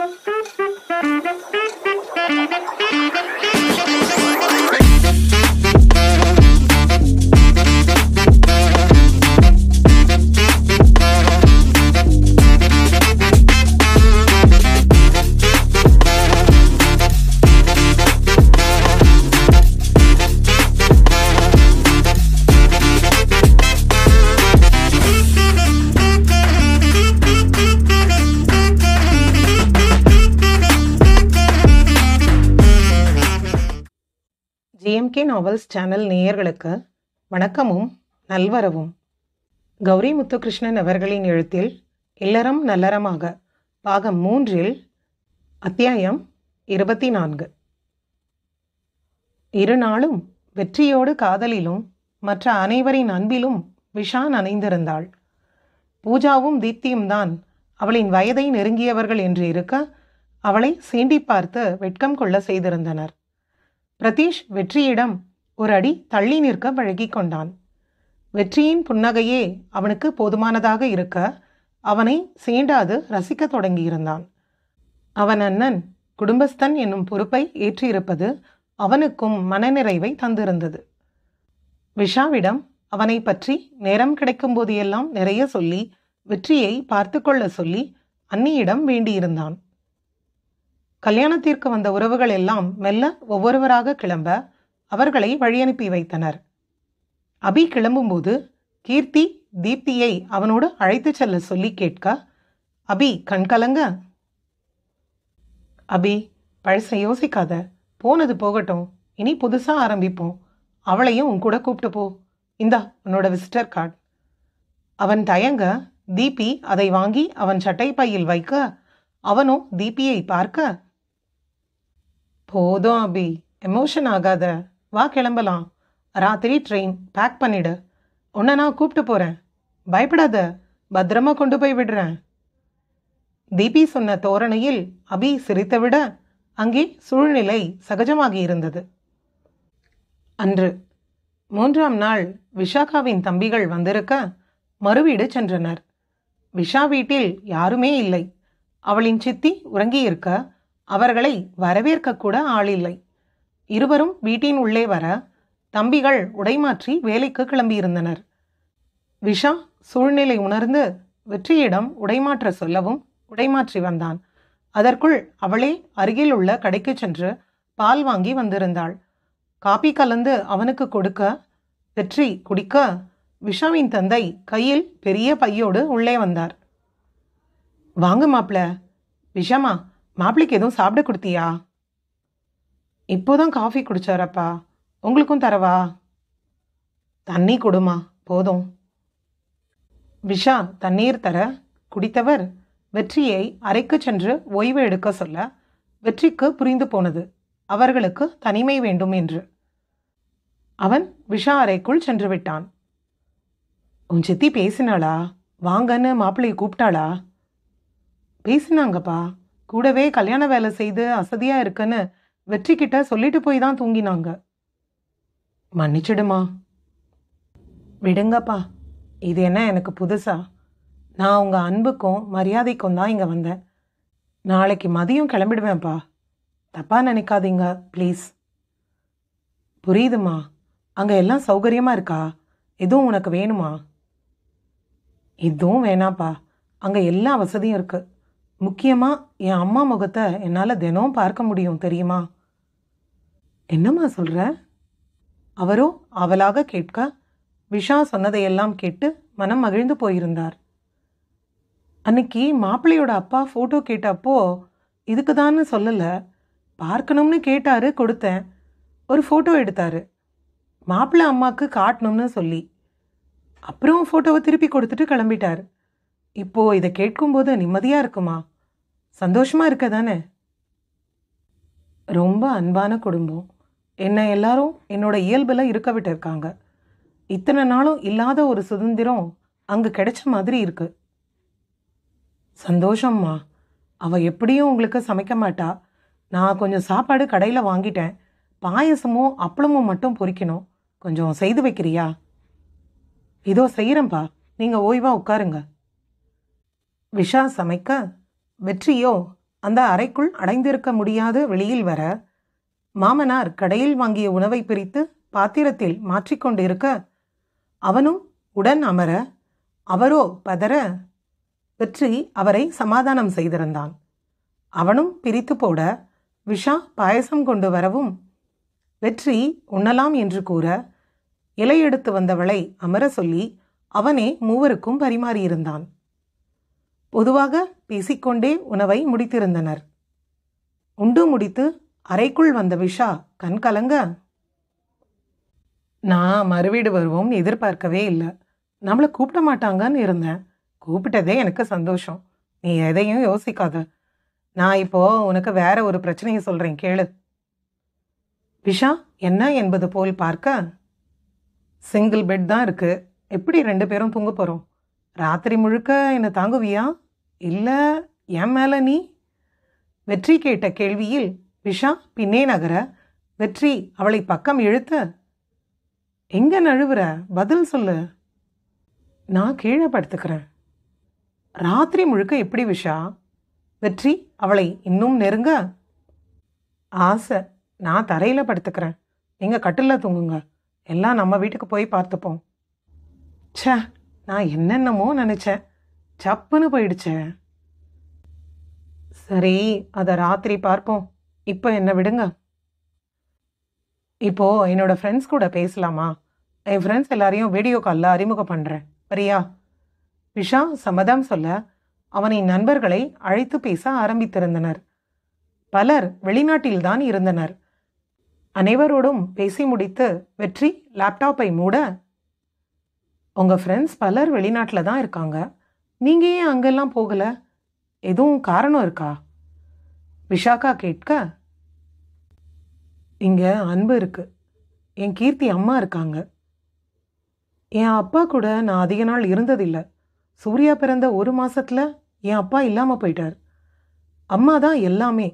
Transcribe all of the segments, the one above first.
Thank you. Novels channel நேயர்களுக்கு வணக்கமும் நல்வரவும் கௌரி முத்துகிருஷ்ணன் அவர்களின் எழுத்தில் இல்லறம் நல்லறமாக பாகம் மூன்றில் அத்தியாயம் இருபத்தி நான்கு இரு நாளும் வெற்றியோடு காதலிலும் மற்ற அனைவரின் அன்பிலும் விஷான் அணைந்திருந்தாள் பூஜாவும் தீப்தியும் தான் அவளின் வயதை நெருங்கியவர்கள் என்று இருக்க அவளை சீண்டி பார்த்து வெட்கம் கொள்ள செய்திருந்தனர் பிரதீஷ் வெற்றியிடம் ஒரு அடி தள்ளி நிற்க பழகி கொண்டான் வெற்றியின் புன்னகையே அவனுக்கு போதுமானதாக இருக்க அவனை சீண்டாது ரசிக்க தொடங்கியிருந்தான் அவன் அண்ணன் குடும்பஸ்தன் என்னும் பொறுப்பை ஏற்றியிருப்பது அவனுக்கும் மனநிறைவை தந்திருந்தது விஷாவிடம் அவனை பற்றி நேரம் கிடைக்கும் போதையெல்லாம் நிறைய சொல்லி வெற்றியை பார்த்து கொள்ள சொல்லி அன்னியிடம் வேண்டியிருந்தான் கல்யாணத்திற்கு வந்த உறவுகள் எல்லாம் மெல்ல ஒவ்வொருவராக கிளம்ப அவர்களை வழியனுப்பி வைத்தனர் அபி கிளம்பும்போது கீர்த்தி தீப்தியை அவனோடு அழைத்து செல்ல சொல்லி கேட்க அபி கண்கலங்க அபி பழசை யோசிக்காத போனது போகட்டும் இனி புதுசாக ஆரம்பிப்போம் அவளையும் உன் கூட கூப்பிட்டு போ இந்தா உன்னோட விசிட்டர் கார்டு அவன் தயங்க தீபி அதை வாங்கி அவன் சட்டை பையில் வைக்க அவனும் தீபியை பார்க்க போதும் அபி எமோஷன் ஆகாத வா கிளம்பலாம் ராத்திரி ட்ரெயின் பேக் பண்ணிடு உன்னை நான் கூப்பிட்டு போகிறேன் பயப்படாத பத்திரமா கொண்டு போய் விடுறேன் தீபி சொன்ன தோரணையில் அபி சிரித்து விட அங்கே சூழ்நிலை சகஜமாகி இருந்தது அன்று மூன்றாம் நாள் விஷாகாவின் தம்பிகள் வந்திருக்க மறுவீடு சென்றனர் விஷா வீட்டில் யாருமே இல்லை அவளின் சித்தி உறங்கியிருக்க அவர்களை வரவேற்கக்கூட ஆளில்லை இருவரும் வீட்டின் உள்ளே வர தம்பிகள் உடைமாற்றி வேலைக்கு கிளம்பியிருந்தனர் விஷா சூழ்நிலை உணர்ந்து வெற்றியிடம் உடைமாற்ற சொல்லவும் உடைமாற்றி வந்தான் அதற்குள் அவளே அருகில் உள்ள கடைக்கு சென்று பால் வாங்கி வந்திருந்தாள் காபி கலந்து அவனுக்கு கொடுக்க வெற்றி குடிக்க விஷாவின் தந்தை கையில் பெரிய பையோடு உள்ளே வந்தார் வாங்க மாப்பிள விஷாமா மாப்பிளைக்கு எதுவும் சாப்பிட கொடுத்தியா இப்போதான் காஃபி குடிச்சாரப்பா உங்களுக்கும் தரவா தண்ணி கொடுமா போதும் விஷா தண்ணீர் தர குடித்தவர் வெற்றியை அறைக்கு சென்று ஓய்வு எடுக்க சொல்ல வெற்றிக்கு புரிந்து போனது அவர்களுக்கு தனிமை வேண்டும் என்று அவன் விஷா அறைக்குள் சென்று விட்டான் உன் சித்தி பேசினாளா வாங்கன்னு மாப்பிள்ளையை கூப்பிட்டாளா பேசினாங்கப்பா கூடவே கல்யாண வேலை செய்து அசதியாக இருக்குன்னு வெற்றி கிட்ட சொல்லிட்டு போய் தான் தூங்கினாங்க மன்னிச்சிடுமா விடுங்கப்பா இது என்ன எனக்கு புதுசாக நான் உங்கள் அன்புக்கும் மரியாதைக்கும் தான் இங்கே வந்தேன் நாளைக்கு மதியம் கிளம்பிடுவேன்ப்பா தப்பாக நினைக்காதீங்க ப்ளீஸ் புரியுதுமா அங்கே எல்லாம் சௌகரியமாக இருக்கா எதுவும் உனக்கு வேணுமா எதுவும் வேணாப்பா அங்கே எல்லா வசதியும் இருக்குது முக்கியமாக என் அம்மா முகத்தை என்னால் தினம் பார்க்க முடியும் தெரியுமா என்னம்மா சொல்கிற அவரோ அவளாக கேட்க விஷா சொன்னதையெல்லாம் கேட்டு மனம் மகிழ்ந்து போயிருந்தார் அன்னைக்கு மாப்பிள்ளையோட அப்பா ஃபோட்டோ கேட்டப்போ இதுக்கு தான் சொல்லலை பார்க்கணும்னு கேட்டார் கொடுத்தேன் ஒரு ஃபோட்டோ எடுத்தார் மாப்பிள்ளை அம்மாவுக்கு காட்டணும்னு சொல்லி அப்புறம் ஃபோட்டோவை திருப்பி கொடுத்துட்டு கிளம்பிட்டார் இப்போது இதை கேட்கும்போது நிம்மதியாக இருக்குமா சந்தோஷமாக இருக்க தானே ரொம்ப அன்பான குடும்பம் என்னை எல்லாரும் என்னோட இயல்பில் இருக்க விட்டுருக்காங்க இத்தனை நாளும் இல்லாத ஒரு சுதந்திரம் அங்கே கிடைச்ச மாதிரி இருக்குது சந்தோஷம்மா அவள் எப்படியும் உங்களுக்கு சமைக்க மாட்டா நான் கொஞ்சம் சாப்பாடு கடையில் வாங்கிட்டேன் பாயசமும் அப்பளமும் மட்டும் பொறிக்கணும் கொஞ்சம் செய்து வைக்கிறியா இதோ செய்கிறேன்ப்பா நீங்கள் ஓய்வாக உட்காருங்க விஷா சமைக்க வெற்றியோ அந்த அறைக்குள் அடைந்திருக்க முடியாது வெளியில் வர மாமனார் கடையில் வாங்கிய உணவை பிரித்து பாத்திரத்தில் மாற்றிக்கொண்டிருக்க அவனும் உடன் அமர அவரோ பதற வெற்றி அவரை சமாதானம் செய்திருந்தான் அவனும் பிரித்து போட விஷா பாயசம் கொண்டு வரவும் வெற்றி உண்ணலாம் என்று கூற இலை எடுத்து வந்தவளை அமர சொல்லி அவனே மூவருக்கும் பரிமாறியிருந்தான் பொதுவாக பேசிக்கொண்டே உணவை முடித்திருந்தனர் உண்டு முடித்து அறைக்குள் வந்த விஷா கண் கலங்க நான் மறுவீடு வருவோம்னு எதிர்பார்க்கவே இல்லை நம்மளை கூப்பிட மாட்டாங்கன்னு இருந்தேன் கூப்பிட்டதே எனக்கு சந்தோஷம் நீ எதையும் யோசிக்காத நான் இப்போது உனக்கு வேற ஒரு பிரச்சனையை சொல்றேன் கேளு விஷா என்ன என்பது போல் பார்க்க சிங்கிள் பெட் தான் இருக்குது எப்படி ரெண்டு பேரும் தூங்க போகிறோம் ராத்திரி முழுக்க என்னை தாங்குவியா இல்லை என் மேல நீ வெற்றி கேட்ட கேள்வியில் விஷா பின்னே நகர வெற்றி அவளை பக்கம் இழுத்து எங்க நழுவுற பதில் சொல்லு நான் கீழே படுத்துக்கிறேன் ராத்திரி முழுக்க எப்படி விஷா வெற்றி அவளை இன்னும் நெருங்க ஆசை நான் தரையில் படுத்துக்கிறேன் நீங்கள் கட்டிலில் தூங்குங்க எல்லாம் நம்ம வீட்டுக்கு போய் பார்த்துப்போம் ச நான் என்னென்னமோ நினச்சேன் சப்புன்னு போயிடுச்சே சரி அதை ராத்திரி பார்ப்போம் இப்போ என்ன விடுங்க இப்போது என்னோடய ஃப்ரெண்ட்ஸ் கூட பேசலாமா என் ஃப்ரெண்ட்ஸ் எல்லாரையும் வீடியோ காலில் அறிமுகம் பண்ணுறேன் சரியா விஷா சம்மதம் சொல்ல அவனின் நண்பர்களை அழைத்து பேச ஆரம்பித்திருந்தனர் பலர் வெளிநாட்டில்தான் இருந்தனர் அனைவரோடும் பேசி முடித்து வெற்றி லேப்டாப்பை மூட உங்கள் ஃப்ரெண்ட்ஸ் பலர் வெளிநாட்டில் தான் இருக்காங்க நீங்கள் ஏன் அங்கெல்லாம் போகலை எதுவும் காரணம் இருக்கா விஷாக்கா கேட்க இங்கே அன்பு இருக்குது என் கீர்த்தி அம்மா இருக்காங்க என் அப்பா கூட நான் அதிக நாள் இருந்ததில்லை சூர்யா பிறந்த ஒரு மாதத்தில் என் அப்பா இல்லாமல் போயிட்டார் அம்மா தான் எல்லாமே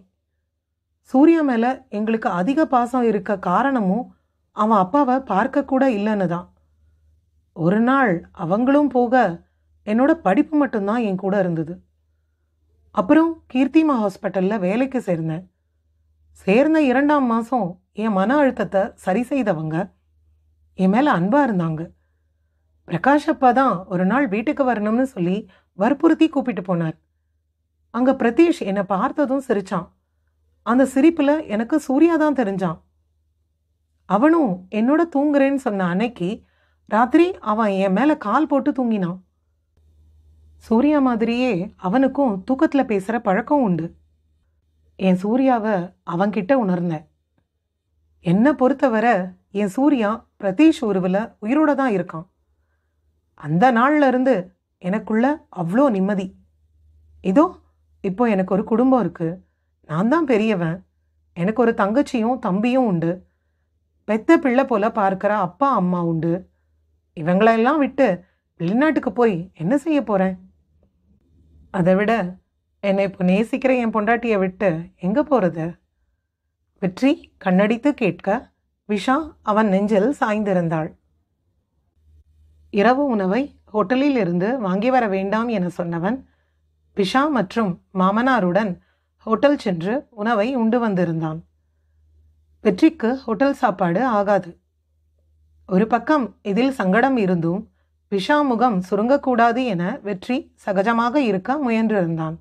சூர்யா மேலே எங்களுக்கு அதிக பாசம் இருக்க காரணமும் அவன் அப்பாவை பார்க்கக்கூட இல்லைன்னு தான் ஒரு நாள் அவங்களும் போக என்னோட படிப்பு மட்டும்தான் என் கூட இருந்தது அப்புறம் கீர்த்திமா ஹாஸ்பிட்டலில் வேலைக்கு சேர்ந்தேன் சேர்ந்த இரண்டாம் மாதம் என் மன அழுத்தத்தை சரி செய்தவங்க என் மேலே அன்பாக இருந்தாங்க பிரகாஷ் அப்பா தான் ஒரு நாள் வீட்டுக்கு வரணும்னு சொல்லி வற்புறுத்தி கூப்பிட்டு போனார் அங்கே பிரதீஷ் என்னை பார்த்ததும் சிரித்தான் அந்த சிரிப்பில் எனக்கு சூர்யா தான் தெரிஞ்சான் அவனும் என்னோட தூங்குறேன்னு சொன்ன அன்னைக்கு ராத்திரி அவன் என் மேலே கால் போட்டு தூங்கினான் சூர்யா மாதிரியே அவனுக்கும் தூக்கத்தில் பேசுகிற பழக்கம் உண்டு என் சூர்யாவை அவங்கிட்ட உணர்ந்தேன் என்னை பொறுத்தவரை என் சூர்யா பிரதீஷ் உருவில் உயிரோட தான் இருக்கான் அந்த நாளில் இருந்து எனக்குள்ள அவ்வளோ நிம்மதி இதோ இப்போ எனக்கு ஒரு குடும்பம் இருக்குது நான் தான் பெரியவன் எனக்கு ஒரு தங்கச்சியும் தம்பியும் உண்டு பெத்த பிள்ளை போல பார்க்குற அப்பா அம்மா உண்டு இவங்களெல்லாம் விட்டு வெளிநாட்டுக்கு போய் என்ன செய்ய போகிறேன் அதை விட என்னை இப்போ நேசிக்கிற என் பொண்டாட்டியை விட்டு எங்கே போகிறது வெற்றி கண்ணடித்து கேட்க விஷா அவன் நெஞ்சில் சாய்ந்திருந்தாள் இரவு உணவை ஹோட்டலில் இருந்து வாங்கி வர வேண்டாம் என சொன்னவன் விஷா மற்றும் மாமனாருடன் ஹோட்டல் சென்று உணவை உண்டு வந்திருந்தான் வெற்றிக்கு ஹோட்டல் சாப்பாடு ஆகாது ஒரு பக்கம் இதில் சங்கடம் இருந்தும் விஷா முகம் சுருங்கக்கூடாது என வெற்றி சகஜமாக இருக்க முயன்றிருந்தான்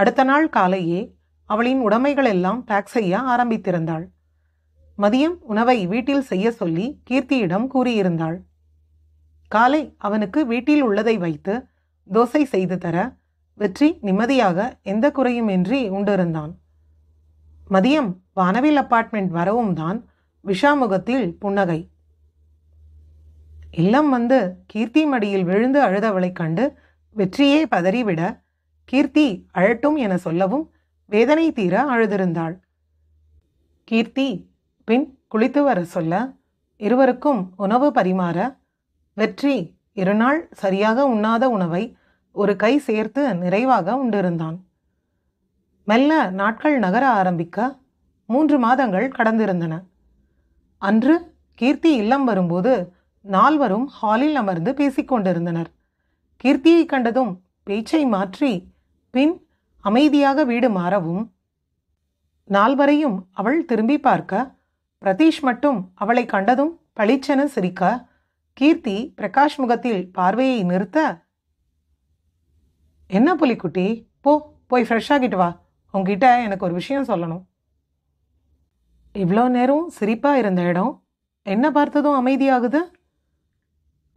அடுத்த நாள் காலையே அவளின் எல்லாம் பேக் செய்ய ஆரம்பித்திருந்தாள் மதியம் உணவை வீட்டில் செய்ய சொல்லி கீர்த்தியிடம் கூறியிருந்தாள் காலை அவனுக்கு வீட்டில் உள்ளதை வைத்து தோசை செய்து தர வெற்றி நிம்மதியாக எந்த குறையுமின்றி உண்டிருந்தான் மதியம் வானவில் அப்பார்ட்மெண்ட் வரவும் தான் விஷாமுகத்தில் புன்னகை இல்லம் வந்து கீர்த்தி மடியில் விழுந்து அழுதவளைக் கண்டு வெற்றியே பதறிவிட கீர்த்தி அழட்டும் என சொல்லவும் வேதனை தீர அழுதிருந்தாள் கீர்த்தி பின் குளித்து வர சொல்ல இருவருக்கும் உணவு பரிமாற வெற்றி இருநாள் சரியாக உண்ணாத உணவை ஒரு கை சேர்த்து நிறைவாக உண்டிருந்தான் மெல்ல நாட்கள் நகர ஆரம்பிக்க மூன்று மாதங்கள் கடந்திருந்தன அன்று கீர்த்தி இல்லம் வரும்போது நால்வரும் ஹாலில் அமர்ந்து பேசிக்கொண்டிருந்தனர் கீர்த்தியை கண்டதும் பேச்சை மாற்றி பின் அமைதியாக வீடு மாறவும் நால்வரையும் அவள் திரும்பி பார்க்க பிரதீஷ் மட்டும் அவளை கண்டதும் பளிச்சென சிரிக்க கீர்த்தி பிரகாஷ் முகத்தில் பார்வையை நிறுத்த என்ன புலிக்குட்டி போ போய் ஃப்ரெஷ் ஆகிட்டு வா உங்ககிட்ட எனக்கு ஒரு விஷயம் சொல்லணும் இவ்வளோ நேரம் சிரிப்பாக இருந்த இடம் என்ன பார்த்ததும் அமைதியாகுது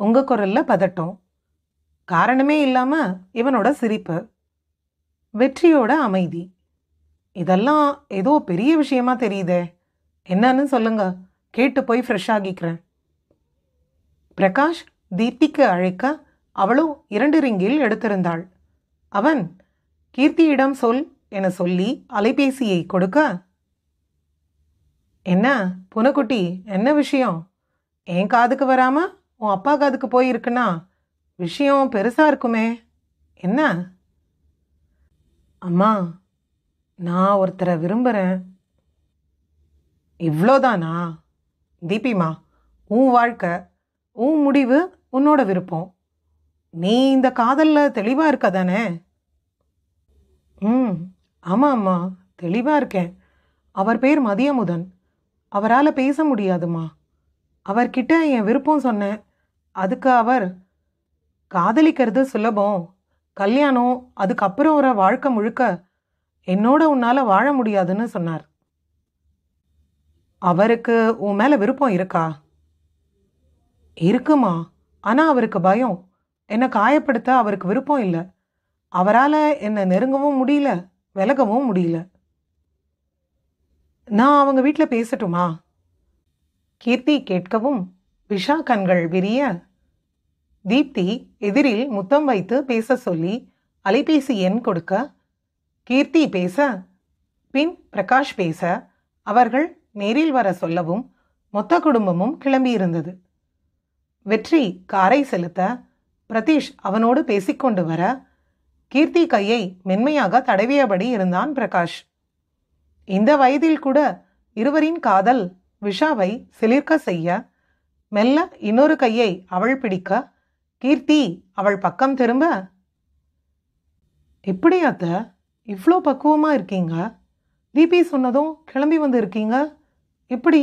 உங்கள் குரலில் பதட்டம் காரணமே இல்லாமல் இவனோட சிரிப்பு வெற்றியோட அமைதி இதெல்லாம் ஏதோ பெரிய விஷயமா தெரியுதே என்னன்னு சொல்லுங்க கேட்டு போய் ஃப்ரெஷ் ஆகிக்கிறேன் பிரகாஷ் தீப்திக்கு அழைக்க அவளும் இரண்டு ரிங்கில் எடுத்திருந்தாள் அவன் கீர்த்தியிடம் சொல் என சொல்லி அலைபேசியை கொடுக்க என்ன புனக்குட்டி என்ன விஷயம் என் காதுக்கு வராமல் உன் அப்பா காதுக்கு போயிருக்குன்னா விஷயம் பெருசாக இருக்குமே என்ன அம்மா நான் ஒருத்தரை விரும்புகிறேன் இவ்வளோதானா தீபிமா உன் வாழ்க்கை உன் முடிவு உன்னோட விருப்பம் நீ இந்த காதலில் தெளிவாக இருக்க தானே ம் ஆமாம் அம்மா தெளிவாக இருக்கேன் அவர் பேர் மதியமுதன் அவரால் பேச முடியாதுமா அவர்கிட்ட என் விருப்பம் சொன்னேன் அதுக்கு அவர் காதலிக்கிறது சுலபம் கல்யாணம் அதுக்கப்புறம் வர வாழ்க்கை முழுக்க என்னோட உன்னால் வாழ முடியாதுன்னு சொன்னார் அவருக்கு உன் மேலே விருப்பம் இருக்கா இருக்குமா ஆனால் அவருக்கு பயம் என்னை காயப்படுத்த அவருக்கு விருப்பம் இல்லை அவரால் என்னை நெருங்கவும் முடியல விலகவும் முடியல நான் அவங்க வீட்டில் பேசட்டுமா கீர்த்தி கேட்கவும் விஷா கண்கள் விரிய தீப்தி எதிரில் முத்தம் வைத்து பேச சொல்லி அலைபேசி எண் கொடுக்க கீர்த்தி பேச பின் பிரகாஷ் பேச அவர்கள் நேரில் வர சொல்லவும் மொத்த குடும்பமும் கிளம்பியிருந்தது வெற்றி காரை செலுத்த பிரதீஷ் அவனோடு பேசிக்கொண்டு வர கீர்த்தி கையை மென்மையாக தடவியபடி இருந்தான் பிரகாஷ் இந்த வயதில் கூட இருவரின் காதல் விஷாவை சிலிர்க்க செய்ய மெல்ல இன்னொரு கையை அவள் பிடிக்க கீர்த்தி அவள் பக்கம் திரும்ப எப்படி அத்த இவ்வளோ பக்குவமாக இருக்கீங்க தீபி சொன்னதும் கிளம்பி வந்து இருக்கீங்க எப்படி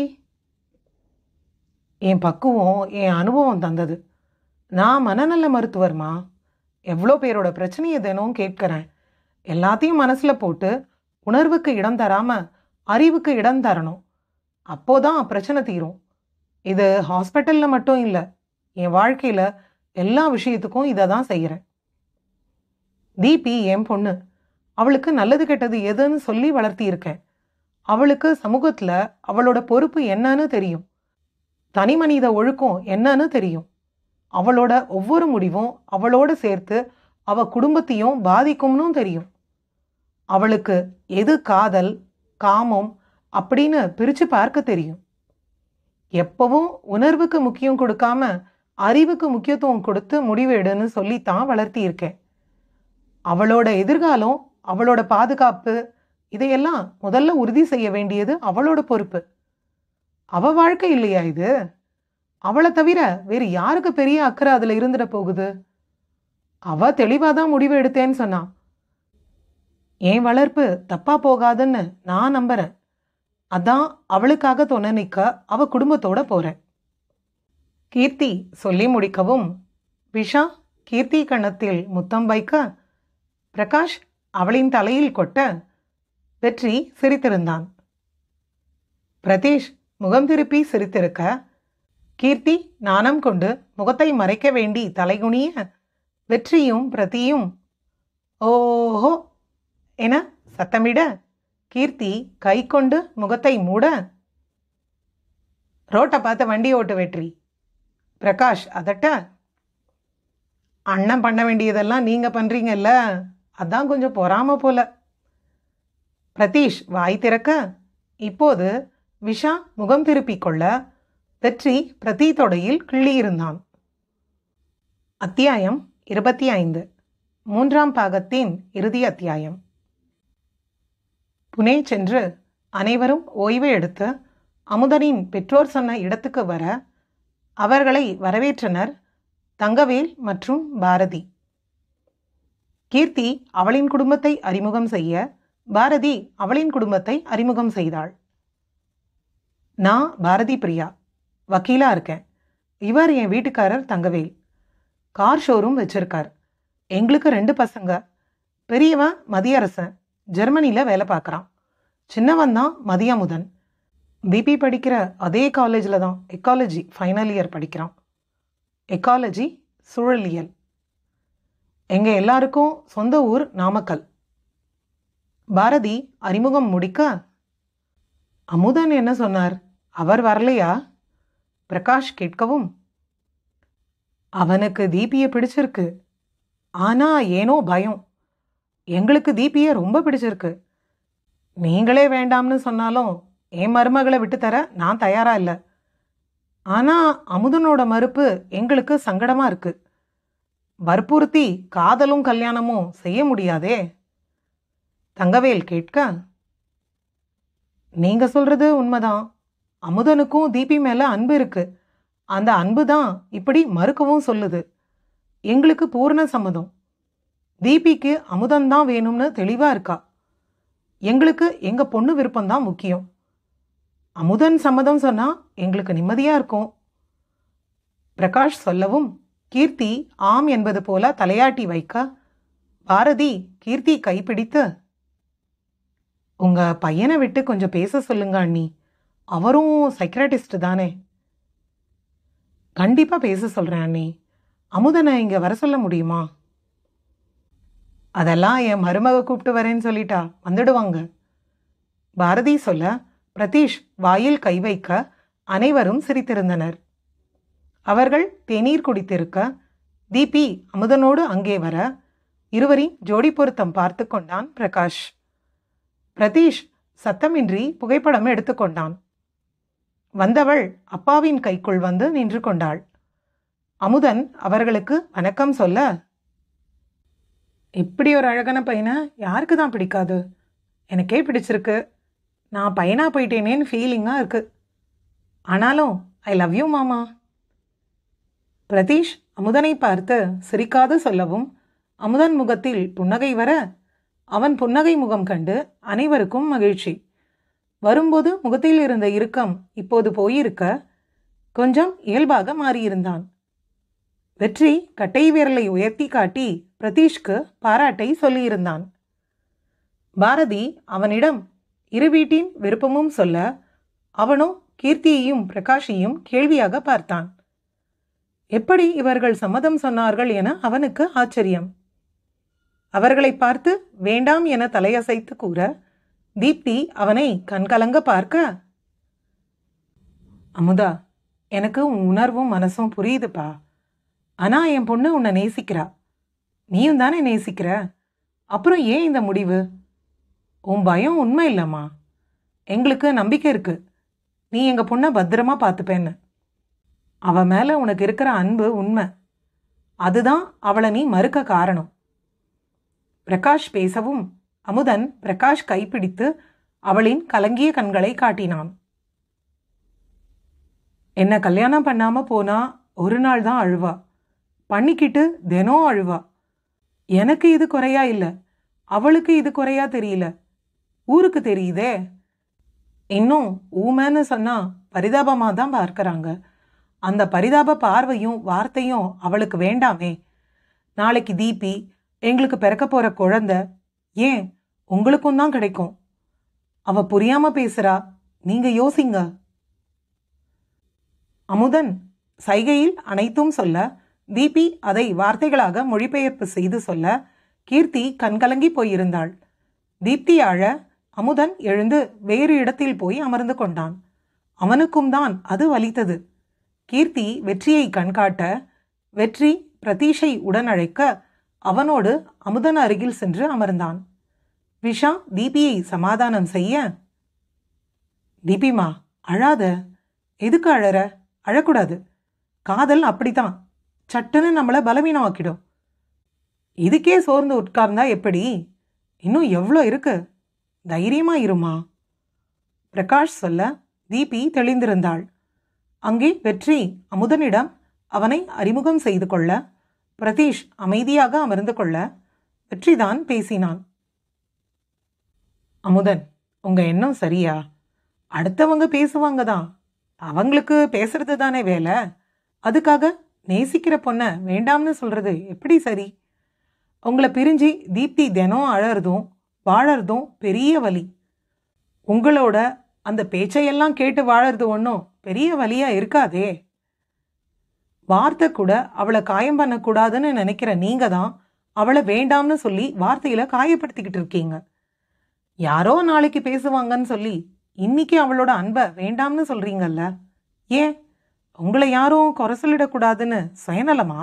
என் பக்குவம் என் அனுபவம் தந்தது நான் மனநல மருத்துவர்மா எவ்வளோ பேரோட பிரச்சனையை தினமும் கேட்குறேன் எல்லாத்தையும் மனசில் போட்டு உணர்வுக்கு இடம் தராமல் அறிவுக்கு இடம் தரணும் அப்போதான் பிரச்சனை தீரும் இது ஹாஸ்பிட்டலில் மட்டும் இல்லை என் வாழ்க்கையில் எல்லா விஷயத்துக்கும் இதை தான் செய்கிறேன் தீபி என் பொண்ணு அவளுக்கு நல்லது கெட்டது எதுன்னு சொல்லி வளர்த்தி இருக்கேன் அவளுக்கு சமூகத்தில் அவளோட பொறுப்பு என்னன்னு தெரியும் தனி மனித ஒழுக்கம் என்னன்னு தெரியும் அவளோட ஒவ்வொரு முடிவும் அவளோடு சேர்த்து அவ குடும்பத்தையும் பாதிக்கும்னு தெரியும் அவளுக்கு எது காதல் காமம் அப்படின்னு பிரித்து பார்க்க தெரியும் எப்பவும் உணர்வுக்கு முக்கியம் கொடுக்காம அறிவுக்கு முக்கியத்துவம் கொடுத்து முடிவு எடுன்னு சொல்லித்தான் வளர்த்தியிருக்கேன் அவளோட எதிர்காலம் அவளோட பாதுகாப்பு இதையெல்லாம் முதல்ல உறுதி செய்ய வேண்டியது அவளோட பொறுப்பு அவ வாழ்க்கை இல்லையா இது அவளை தவிர வேறு யாருக்கு பெரிய அக்கறை அதில் இருந்துட போகுது அவ தெளிவாக தான் முடிவு எடுத்தேன்னு சொன்னான் என் வளர்ப்பு தப்பாக போகாதுன்னு நான் நம்புகிறேன் அதான் அவளுக்காக துணை நிற்க அவள் குடும்பத்தோட போகிறேன் கீர்த்தி சொல்லி முடிக்கவும் விஷா கீர்த்தி கணத்தில் முத்தம் வைக்க பிரகாஷ் அவளின் தலையில் கொட்ட வெற்றி சிரித்திருந்தான் பிரதீஷ் முகம் திருப்பி சிரித்திருக்க கீர்த்தி நாணம் கொண்டு முகத்தை மறைக்க வேண்டி தலைகுனிய வெற்றியும் பிரதியும் ஓஹோ என சத்தமிட கீர்த்தி கை கொண்டு முகத்தை மூட ரோட்டை பார்த்து வண்டி ஓட்டு வெற்றி பிரகாஷ் அதட்ட அண்ணன் பண்ண வேண்டியதெல்லாம் நீங்கள் பண்ணுறீங்கல்ல அதான் கொஞ்சம் பொறாம போல பிரதீஷ் வாய் திறக்க இப்போது விஷா முகம் திருப்பிக் கொள்ள வெற்றி பிரதீ தொடையில் கிள்ளியிருந்தான் அத்தியாயம் இருபத்தி ஐந்து மூன்றாம் பாகத்தின் இறுதி அத்தியாயம் புனே சென்று அனைவரும் ஓய்வு எடுத்து அமுதனின் பெற்றோர் சொன்ன இடத்துக்கு வர அவர்களை வரவேற்றனர் தங்கவேல் மற்றும் பாரதி கீர்த்தி அவளின் குடும்பத்தை அறிமுகம் செய்ய பாரதி அவளின் குடும்பத்தை அறிமுகம் செய்தாள் நான் பாரதி பிரியா வக்கீலாக இருக்கேன் இவர் என் வீட்டுக்காரர் தங்கவேல் கார் ஷோரூம் வச்சிருக்கார் எங்களுக்கு ரெண்டு பசங்க பெரியவன் மதியரசன் ஜெர்மனியில் வேலை பார்க்குறான் சின்னவன் தான் மதியமுதன் தீபி படிக்கிற அதே காலேஜில் தான் எக்காலஜி ஃபைனல் இயர் படிக்கிறான் எக்காலஜி சூழலியல் எங்கள் எல்லாருக்கும் சொந்த ஊர் நாமக்கல் பாரதி அறிமுகம் முடிக்க அமுதன் என்ன சொன்னார் அவர் வரலையா பிரகாஷ் கேட்கவும் அவனுக்கு தீபியை பிடிச்சிருக்கு ஆனால் ஏனோ பயம் எங்களுக்கு தீபியை ரொம்ப பிடிச்சிருக்கு நீங்களே வேண்டாம்னு சொன்னாலும் என் மருமகளை விட்டுத்தர நான் தயாராக இல்லை ஆனால் அமுதனோட மறுப்பு எங்களுக்கு சங்கடமாக இருக்குது வற்புறுத்தி காதலும் கல்யாணமும் செய்ய முடியாதே தங்கவேல் கேட்க நீங்கள் சொல்கிறது உண்மைதான் அமுதனுக்கும் தீபி மேலே அன்பு இருக்குது அந்த அன்பு தான் இப்படி மறுக்கவும் சொல்லுது எங்களுக்கு பூர்ண சம்மதம் தீபிக்கு அமுதன்தான் வேணும்னு தெளிவாக இருக்கா எங்களுக்கு எங்கள் பொண்ணு விருப்பம்தான் முக்கியம் அமுதன் சம்மதம் சொன்னால் எங்களுக்கு நிம்மதியாக இருக்கும் பிரகாஷ் சொல்லவும் கீர்த்தி ஆம் என்பது போல தலையாட்டி வைக்க பாரதி கீர்த்தி கைப்பிடித்து உங்கள் பையனை விட்டு கொஞ்சம் பேச சொல்லுங்க அண்ணி அவரும் சைக்ராட்டிஸ்ட் தானே கண்டிப்பாக பேச சொல்கிறேன் அண்ணி அமுதனை இங்கே வர சொல்ல முடியுமா அதெல்லாம் என் மருமக கூப்பிட்டு வரேன்னு சொல்லிட்டா வந்துடுவாங்க பாரதி சொல்ல பிரதீஷ் வாயில் கை வைக்க அனைவரும் சிரித்திருந்தனர் அவர்கள் தேநீர் குடித்திருக்க தீபி அமுதனோடு அங்கே வர இருவரின் ஜோடி பொருத்தம் பார்த்து கொண்டான் பிரகாஷ் பிரதீஷ் சத்தமின்றி புகைப்படம் எடுத்துக்கொண்டான் வந்தவள் அப்பாவின் கைக்குள் வந்து நின்று கொண்டாள் அமுதன் அவர்களுக்கு வணக்கம் சொல்ல இப்படி ஒரு அழகான பையனை யாருக்கு தான் பிடிக்காது எனக்கே பிடிச்சிருக்கு நான் பையனாக போயிட்டேனேன்னு ஃபீலிங்காக இருக்குது ஆனாலும் ஐ லவ் யூ மாமா பிரதீஷ் அமுதனை பார்த்து சிரிக்காது சொல்லவும் அமுதன் முகத்தில் புன்னகை வர அவன் புன்னகை முகம் கண்டு அனைவருக்கும் மகிழ்ச்சி வரும்போது முகத்தில் இருந்த இறுக்கம் இப்போது போயிருக்க கொஞ்சம் இயல்பாக மாறியிருந்தான் வெற்றி கட்டை விரலை உயர்த்தி காட்டி பிரதீஷ்க்கு பாராட்டை சொல்லியிருந்தான் பாரதி அவனிடம் இரு வீட்டின் விருப்பமும் சொல்ல அவனோ கீர்த்தியையும் பிரகாஷையும் கேள்வியாக பார்த்தான் எப்படி இவர்கள் சம்மதம் சொன்னார்கள் என அவனுக்கு ஆச்சரியம் அவர்களை பார்த்து வேண்டாம் என தலையசைத்து கூற தீப்தி அவனை கண்கலங்க பார்க்க அமுதா எனக்கு உன் உணர்வும் மனசும் புரியுதுப்பா ஆனா என் பொண்ணு உன்னை நேசிக்கிறா நீயும் தானே நேசிக்கிற அப்புறம் ஏன் இந்த முடிவு உன் பயம் உண்மை இல்லைம்மா எங்களுக்கு நம்பிக்கை இருக்குது நீ எங்கள் பொண்ணை பத்திரமா பார்த்துப்பேன்னு அவள் மேலே உனக்கு இருக்கிற அன்பு உண்மை அதுதான் அவளை நீ மறுக்க காரணம் பிரகாஷ் பேசவும் அமுதன் பிரகாஷ் கைப்பிடித்து அவளின் கலங்கிய கண்களை காட்டினான் என்னை கல்யாணம் பண்ணாமல் போனால் ஒரு நாள் தான் அழுவா பண்ணிக்கிட்டு தினம் அழுவா எனக்கு இது குறையா இல்லை அவளுக்கு இது குறையா தெரியல ஊருக்கு தெரியுதே இன்னும் ஊமேன்னு சொன்னால் பரிதாபமாக தான் பார்க்குறாங்க அந்த பரிதாப பார்வையும் வார்த்தையும் அவளுக்கு வேண்டாமே நாளைக்கு தீபி எங்களுக்கு பிறக்க போகிற குழந்த ஏன் உங்களுக்கும் தான் கிடைக்கும் அவ புரியாமல் பேசுகிறா நீங்கள் யோசிங்க அமுதன் சைகையில் அனைத்தும் சொல்ல தீபி அதை வார்த்தைகளாக மொழிபெயர்ப்பு செய்து சொல்ல கீர்த்தி கண்கலங்கி போயிருந்தாள் தீப்தி அழ அமுதன் எழுந்து வேறு இடத்தில் போய் அமர்ந்து கொண்டான் அவனுக்கும் தான் அது வலித்தது கீர்த்தி வெற்றியை கண்காட்ட வெற்றி பிரதீஷை உடனழைக்க அவனோடு அமுதன் அருகில் சென்று அமர்ந்தான் விஷா தீபியை சமாதானம் செய்ய தீபிமா அழாத எதுக்கு அழற அழக்கூடாது காதல் அப்படித்தான் சட்டுன்னு நம்மளை பலவீனமாக்கிடும் இதுக்கே சோர்ந்து உட்கார்ந்தா எப்படி இன்னும் எவ்வளோ இருக்குது தைரியமாக இருமா பிரகாஷ் சொல்ல தீபி தெளிந்திருந்தாள் அங்கே வெற்றி அமுதனிடம் அவனை அறிமுகம் செய்து கொள்ள பிரதீஷ் அமைதியாக அமர்ந்து கொள்ள வெற்றிதான் பேசினான் அமுதன் உங்க எண்ணம் சரியா அடுத்தவங்க பேசுவாங்க தான் அவங்களுக்கு பேசுறது தானே வேலை அதுக்காக நேசிக்கிற பொண்ணை வேண்டாம்னு சொல்றது எப்படி சரி உங்களை பிரிஞ்சு தீப்தி தினம் அழறதும் வாழறதும் பெரிய வலி உங்களோட அந்த பேச்சையெல்லாம் கேட்டு வாழறது ஒன்றும் பெரிய வழியா இருக்காதே வார்த்தை கூட அவளை காயம் பண்ணக்கூடாதுன்னு நினைக்கிற நீங்கள் தான் அவளை வேண்டாம்னு சொல்லி வார்த்தையில் காயப்படுத்திக்கிட்டு இருக்கீங்க யாரோ நாளைக்கு பேசுவாங்கன்னு சொல்லி இன்னைக்கு அவளோட அன்பை வேண்டாம்னு சொல்கிறீங்கல்ல ஏன் உங்களை யாரும் குறை சொல்லிடக்கூடாதுன்னு சுயநலமா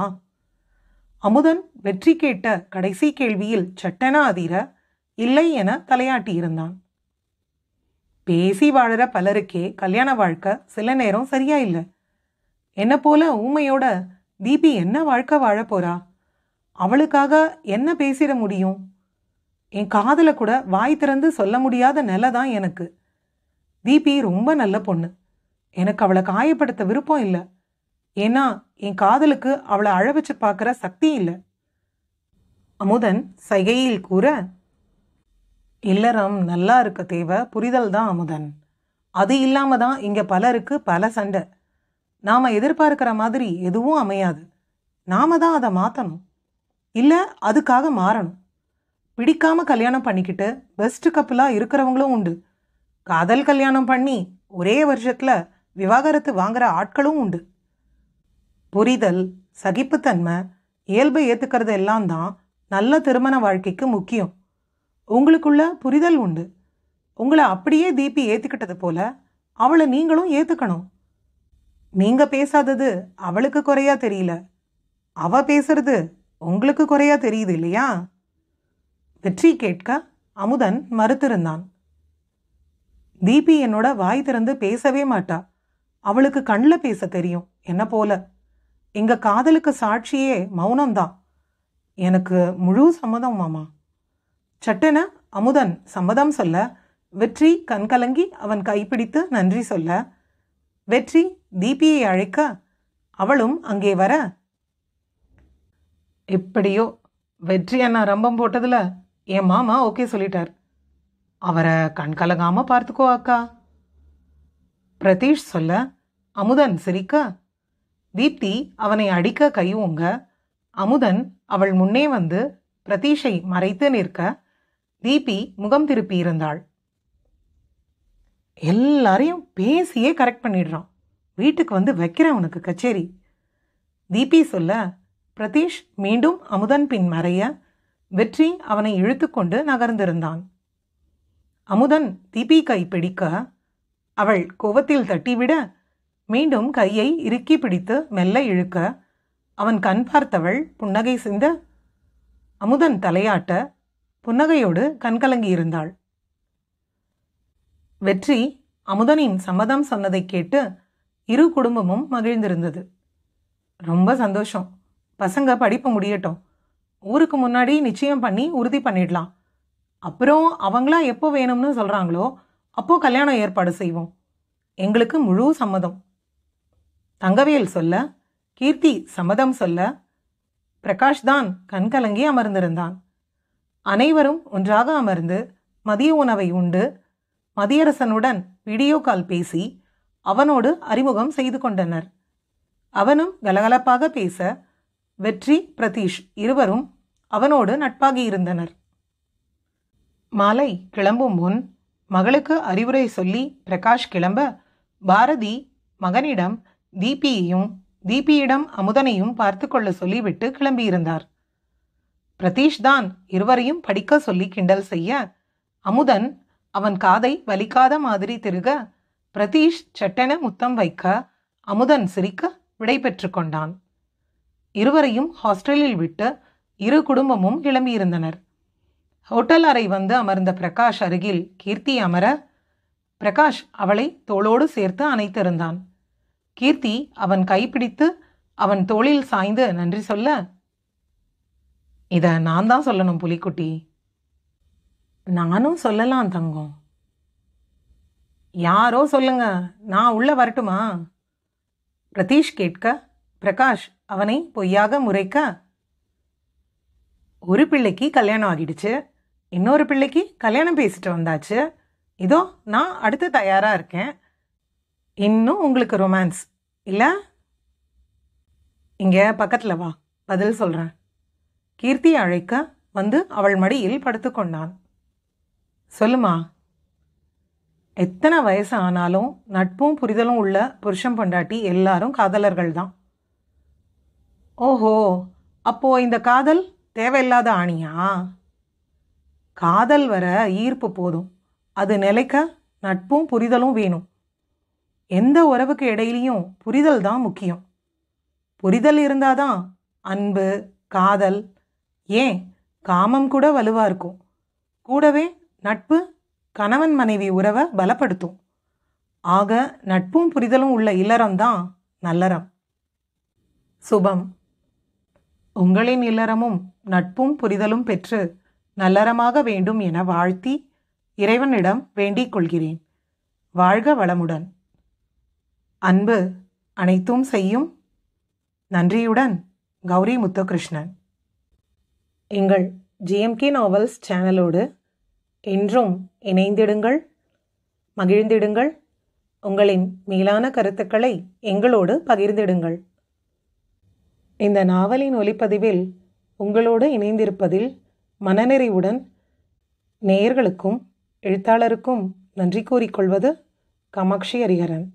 அமுதன் வெற்றி கேட்ட கடைசி கேள்வியில் சட்டனா அதிர இல்லை என தலையாட்டியிருந்தான் பேசி வாழற பலருக்கே கல்யாண வாழ்க்கை சில நேரம் சரியா இல்லை என்ன போல ஊமையோட தீபி என்ன வாழ்க்கை வாழ போறா அவளுக்காக என்ன பேசிட முடியும் என் காதல கூட வாய் திறந்து சொல்ல முடியாத நிலை தான் எனக்கு தீபி ரொம்ப நல்ல பொண்ணு எனக்கு அவளை காயப்படுத்த விருப்பம் இல்லை ஏன்னா என் காதலுக்கு அவளை அழ வச்சு பார்க்குற சக்தி இல்லை அமுதன் சைகையில் கூற இல்லறம் நல்லா இருக்க தேவை புரிதல் தான் அமுதன் அது இல்லாமல் தான் இங்கே பலருக்கு பல சண்டை நாம் எதிர்பார்க்குற மாதிரி எதுவும் அமையாது நாம தான் அதை மாற்றணும் இல்லை அதுக்காக மாறணும் பிடிக்காமல் கல்யாணம் பண்ணிக்கிட்டு பெஸ்ட் கப்பலாக இருக்கிறவங்களும் உண்டு காதல் கல்யாணம் பண்ணி ஒரே வருஷத்தில் விவாகரத்து வாங்குற ஆட்களும் உண்டு புரிதல் சகிப்புத்தன்மை இயல்பை ஏற்றுக்கிறது எல்லாம் தான் நல்ல திருமண வாழ்க்கைக்கு முக்கியம் உங்களுக்குள்ள புரிதல் உண்டு உங்களை அப்படியே தீபி ஏற்றுக்கிட்டது போல அவளை நீங்களும் ஏற்றுக்கணும் நீங்கள் பேசாதது அவளுக்கு குறையா தெரியல அவ பேசுறது உங்களுக்கு குறையா தெரியுது இல்லையா வெற்றி கேட்க அமுதன் மறுத்திருந்தான் தீபி என்னோட வாய் திறந்து பேசவே மாட்டா அவளுக்கு கண்ணில் பேச தெரியும் என்ன போல எங்கள் காதலுக்கு சாட்சியே மௌனம்தான் எனக்கு முழு சம்மதம் மாமா சட்டென அமுதன் சம்மதம் சொல்ல வெற்றி கண்கலங்கி அவன் கைப்பிடித்து நன்றி சொல்ல வெற்றி தீபியை அழைக்க அவளும் அங்கே வர எப்படியோ வெற்றி அண்ணா ரம்பம் போட்டதில் என் மாமா ஓகே சொல்லிட்டார் அவரை கண்கலகாமல் பார்த்துக்கோ அக்கா பிரதீஷ் சொல்ல அமுதன் சிரிக்க தீப்தி அவனை அடிக்க கையுங்க அமுதன் அவள் முன்னே வந்து பிரதீஷை மறைத்து நிற்க தீபி முகம் திருப்பி இருந்தாள் எல்லாரையும் பேசியே கரெக்ட் பண்ணிடுறான் வீட்டுக்கு வந்து உனக்கு கச்சேரி தீபி சொல்ல பிரதீஷ் மீண்டும் அமுதன் பின் மறைய வெற்றி அவனை இழுத்துக்கொண்டு நகர்ந்திருந்தான் அமுதன் தீபி கை பிடிக்க அவள் கோவத்தில் தட்டிவிட மீண்டும் கையை இறுக்கி பிடித்து மெல்ல இழுக்க அவன் கண் பார்த்தவள் புன்னகை சிந்த அமுதன் தலையாட்ட புன்னகையோடு கண்கலங்கி இருந்தாள் வெற்றி அமுதனின் சம்மதம் சொன்னதை கேட்டு இரு குடும்பமும் மகிழ்ந்திருந்தது ரொம்ப சந்தோஷம் பசங்க படிப்பு முடியட்டும் ஊருக்கு முன்னாடி நிச்சயம் பண்ணி உறுதி பண்ணிடலாம் அப்புறம் அவங்களா எப்போ வேணும்னு சொல்கிறாங்களோ அப்போ கல்யாணம் ஏற்பாடு செய்வோம் எங்களுக்கு முழு சம்மதம் தங்கவேல் சொல்ல கீர்த்தி சம்மதம் சொல்ல பிரகாஷ் தான் கண்கலங்கி அமர்ந்திருந்தான் அனைவரும் ஒன்றாக அமர்ந்து மதிய உணவை உண்டு மதியரசனுடன் வீடியோ கால் பேசி அவனோடு அறிமுகம் செய்து கொண்டனர் அவனும் கலகலப்பாக பேச வெற்றி பிரதீஷ் இருவரும் அவனோடு நட்பாகி இருந்தனர் மாலை கிளம்பும் முன் மகளுக்கு அறிவுரை சொல்லி பிரகாஷ் கிளம்ப பாரதி மகனிடம் தீபியையும் தீபியிடம் அமுதனையும் பார்த்து கொள்ள சொல்லிவிட்டு கிளம்பியிருந்தார் பிரதீஷ் தான் இருவரையும் படிக்க சொல்லி கிண்டல் செய்ய அமுதன் அவன் காதை வலிக்காத மாதிரி திருக பிரதீஷ் சட்டென முத்தம் வைக்க அமுதன் சிரிக்க விடை பெற்று கொண்டான் இருவரையும் ஹாஸ்டலில் விட்டு இரு குடும்பமும் கிளம்பியிருந்தனர் ஹோட்டல் அறை வந்து அமர்ந்த பிரகாஷ் அருகில் கீர்த்தி அமர பிரகாஷ் அவளை தோளோடு சேர்த்து அணைத்திருந்தான் கீர்த்தி அவன் கைப்பிடித்து அவன் தோளில் சாய்ந்து நன்றி சொல்ல இதை நான் தான் சொல்லணும் புலிக்குட்டி நானும் சொல்லலாம் தங்கம் யாரோ சொல்லுங்க நான் உள்ளே வரட்டுமா பிரதீஷ் கேட்க பிரகாஷ் அவனை பொய்யாக முறைக்க ஒரு பிள்ளைக்கு கல்யாணம் ஆகிடுச்சு இன்னொரு பிள்ளைக்கு கல்யாணம் பேசிட்டு வந்தாச்சு இதோ நான் அடுத்து தயாராக இருக்கேன் இன்னும் உங்களுக்கு ரொமான்ஸ் இல்லை இங்கே பக்கத்தில் வா பதில் சொல்கிறேன் கீர்த்தி அழைக்க வந்து அவள் மடியில் படுத்துக்கொண்டான் சொல்லுமா எத்தனை வயசு ஆனாலும் நட்பும் புரிதலும் உள்ள புருஷம் பொண்டாட்டி எல்லாரும் காதலர்கள் தான் ஓஹோ அப்போ இந்த காதல் தேவையில்லாத ஆணியா காதல் வர ஈர்ப்பு போதும் அது நிலைக்க நட்பும் புரிதலும் வேணும் எந்த உறவுக்கு இடையிலையும் புரிதல் தான் முக்கியம் புரிதல் இருந்தால் தான் அன்பு காதல் ஏன் காமம் கூட வலுவாக இருக்கும் கூடவே நட்பு கணவன் மனைவி உறவை பலப்படுத்தும் ஆக நட்பும் புரிதலும் உள்ள இல்லறம் தான் நல்லறம் சுபம் உங்களின் இல்லறமும் நட்பும் புரிதலும் பெற்று நல்லறமாக வேண்டும் என வாழ்த்தி இறைவனிடம் வேண்டிக் கொள்கிறேன் வாழ்க வளமுடன் அன்பு அனைத்தும் செய்யும் நன்றியுடன் கௌரி முத்துகிருஷ்ணன் எங்கள் ஜிஎம்கே நாவல்ஸ் சேனலோடு என்றும் இணைந்திடுங்கள் மகிழ்ந்திடுங்கள் உங்களின் மேலான கருத்துக்களை எங்களோடு பகிர்ந்திடுங்கள் இந்த நாவலின் ஒளிப்பதிவில் உங்களோடு இணைந்திருப்பதில் மனநிறைவுடன் நேயர்களுக்கும் எழுத்தாளருக்கும் நன்றி கூறிக்கொள்வது காமாட்சி ஹரிகரன்